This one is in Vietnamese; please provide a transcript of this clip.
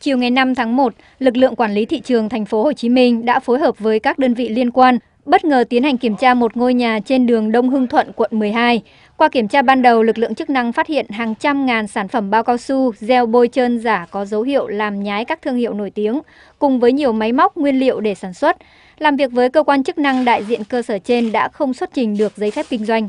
Chiều ngày 5 tháng 1, lực lượng quản lý thị trường thành phố Hồ Chí Minh đã phối hợp với các đơn vị liên quan bất ngờ tiến hành kiểm tra một ngôi nhà trên đường Đông Hưng Thuận, quận 12. Qua kiểm tra ban đầu, lực lượng chức năng phát hiện hàng trăm ngàn sản phẩm bao cao su, gel bôi trơn giả có dấu hiệu làm nhái các thương hiệu nổi tiếng, cùng với nhiều máy móc, nguyên liệu để sản xuất. Làm việc với cơ quan chức năng, đại diện cơ sở trên đã không xuất trình được giấy phép kinh doanh.